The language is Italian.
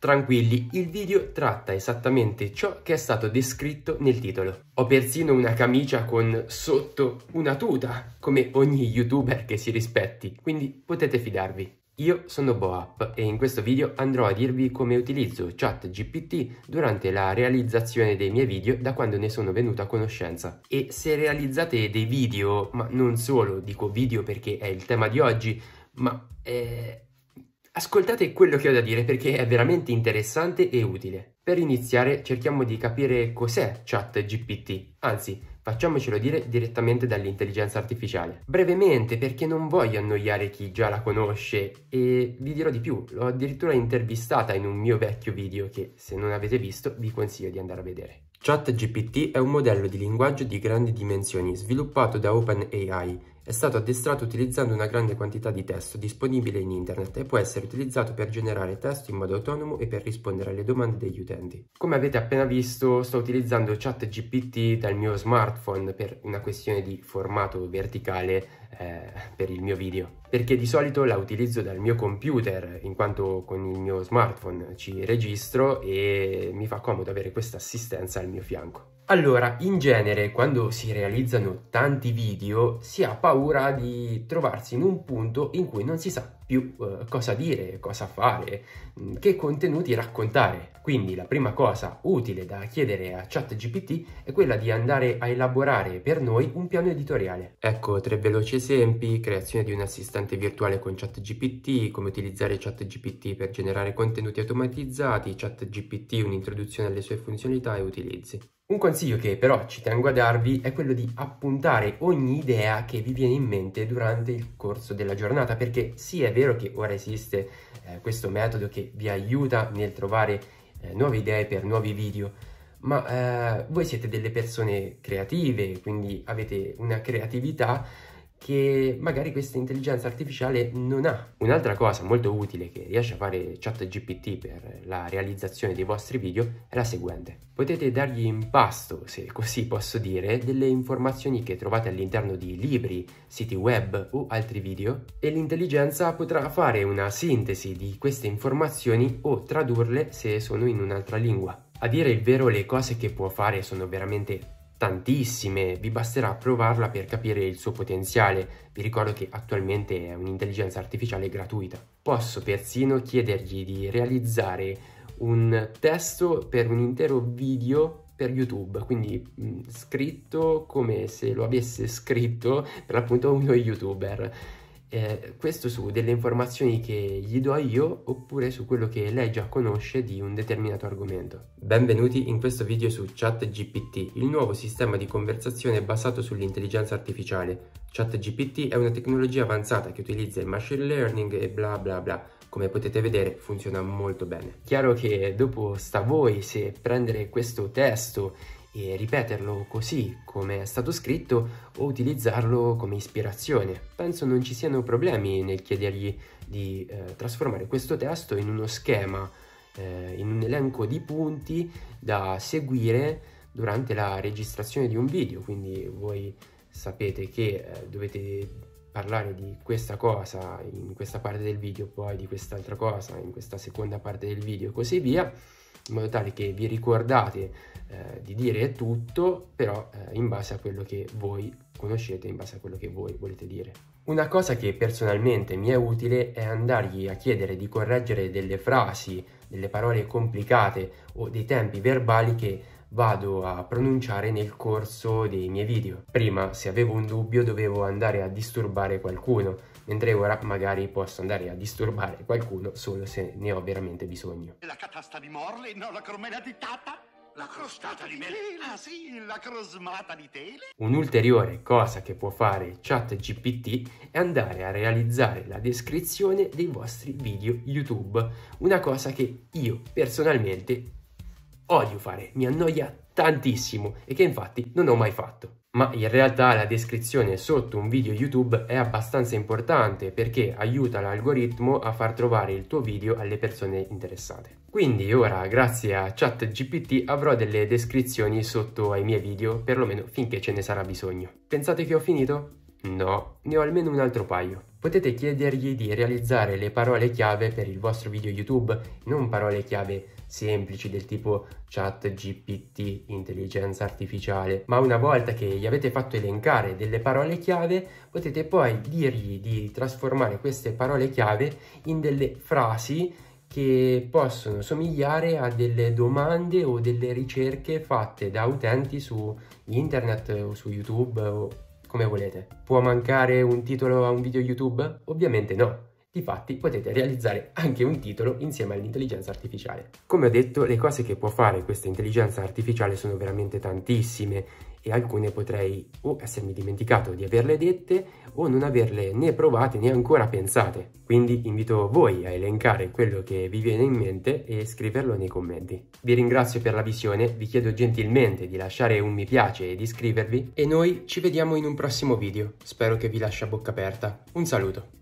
Tranquilli, il video tratta esattamente ciò che è stato descritto nel titolo. Ho persino una camicia con sotto una tuta, come ogni youtuber che si rispetti, quindi potete fidarvi. Io sono Boap e in questo video andrò a dirvi come utilizzo ChatGPT durante la realizzazione dei miei video da quando ne sono venuto a conoscenza. E se realizzate dei video, ma non solo, dico video perché è il tema di oggi, ma... Eh Ascoltate quello che ho da dire perché è veramente interessante e utile. Per iniziare cerchiamo di capire cos'è ChatGPT, anzi facciamocelo dire direttamente dall'intelligenza artificiale. Brevemente perché non voglio annoiare chi già la conosce e vi dirò di più, l'ho addirittura intervistata in un mio vecchio video che se non avete visto vi consiglio di andare a vedere. ChatGPT è un modello di linguaggio di grandi dimensioni sviluppato da OpenAI è stato addestrato utilizzando una grande quantità di testo disponibile in internet e può essere utilizzato per generare testo in modo autonomo e per rispondere alle domande degli utenti. Come avete appena visto sto utilizzando ChatGPT dal mio smartphone per una questione di formato verticale eh, per il mio video perché di solito la utilizzo dal mio computer in quanto con il mio smartphone ci registro e mi fa comodo avere questa assistenza al mio fianco. Allora, in genere quando si realizzano tanti video si ha paura di trovarsi in un punto in cui non si sa più eh, cosa dire, cosa fare, mm, che contenuti raccontare. Quindi la prima cosa utile da chiedere a ChatGPT è quella di andare a elaborare per noi un piano editoriale. Ecco, tre veloci esempi, creazione di un assistente virtuale con ChatGPT, come utilizzare ChatGPT per generare contenuti automatizzati, ChatGPT un'introduzione alle sue funzionalità e utilizzi. Un consiglio che però ci tengo a darvi è quello di appuntare ogni idea che vi viene in mente durante il corso della giornata, perché sì è vero vero che ora esiste eh, questo metodo che vi aiuta nel trovare eh, nuove idee per nuovi video, ma eh, voi siete delle persone creative, quindi avete una creatività che magari questa intelligenza artificiale non ha. Un'altra cosa molto utile che riesce a fare ChatGPT per la realizzazione dei vostri video è la seguente. Potete dargli in pasto, se così posso dire, delle informazioni che trovate all'interno di libri, siti web o altri video e l'intelligenza potrà fare una sintesi di queste informazioni o tradurle se sono in un'altra lingua. A dire il vero le cose che può fare sono veramente tantissime, vi basterà provarla per capire il suo potenziale. Vi ricordo che attualmente è un'intelligenza artificiale gratuita. Posso persino chiedergli di realizzare un testo per un intero video per YouTube, quindi mh, mm, scritto come se lo avesse scritto per l'appunto uno youtuber eh, questo su delle informazioni che gli do io oppure su quello che lei già conosce di un determinato argomento. Benvenuti in questo video su ChatGPT, il nuovo sistema di conversazione basato sull'intelligenza artificiale. ChatGPT è una tecnologia avanzata che utilizza il machine learning e bla bla bla. Come potete vedere funziona molto bene. Chiaro che dopo sta a voi se prendere questo testo e ripeterlo così come è stato scritto o utilizzarlo come ispirazione. Penso non ci siano problemi nel chiedergli di eh, trasformare questo testo in uno schema, eh, in un elenco di punti da seguire durante la registrazione di un video, quindi voi sapete che eh, dovete parlare di questa cosa in questa parte del video, poi di quest'altra cosa in questa seconda parte del video e così via in modo tale che vi ricordate eh, di dire tutto, però eh, in base a quello che voi conoscete, in base a quello che voi volete dire. Una cosa che personalmente mi è utile è andargli a chiedere di correggere delle frasi, delle parole complicate o dei tempi verbali che vado a pronunciare nel corso dei miei video. Prima, se avevo un dubbio, dovevo andare a disturbare qualcuno, mentre ora magari posso andare a disturbare qualcuno solo se ne ho veramente bisogno. La catasta di Morley, no la cromela di Tata? La crostata di melena, ah, sì, la crosmata di tele. Un'ulteriore cosa che può fare ChatGPT è andare a realizzare la descrizione dei vostri video YouTube, una cosa che io personalmente odio fare, mi annoia tantissimo e che infatti non ho mai fatto. Ma in realtà la descrizione sotto un video YouTube è abbastanza importante perché aiuta l'algoritmo a far trovare il tuo video alle persone interessate. Quindi ora, grazie a ChatGPT, avrò delle descrizioni sotto ai miei video, perlomeno finché ce ne sarà bisogno. Pensate che ho finito? No, ne ho almeno un altro paio. Potete chiedergli di realizzare le parole chiave per il vostro video YouTube, non parole chiave semplici del tipo chat, GPT, intelligenza artificiale, ma una volta che gli avete fatto elencare delle parole chiave, potete poi dirgli di trasformare queste parole chiave in delle frasi che possono somigliare a delle domande o delle ricerche fatte da utenti su internet o su YouTube o come volete. Può mancare un titolo a un video YouTube? Ovviamente no. Difatti potete realizzare anche un titolo insieme all'intelligenza artificiale. Come ho detto, le cose che può fare questa intelligenza artificiale sono veramente tantissime e alcune potrei o essermi dimenticato di averle dette o non averle né provate né ancora pensate. Quindi invito voi a elencare quello che vi viene in mente e scriverlo nei commenti. Vi ringrazio per la visione, vi chiedo gentilmente di lasciare un mi piace e di iscrivervi e noi ci vediamo in un prossimo video. Spero che vi lascia bocca aperta. Un saluto!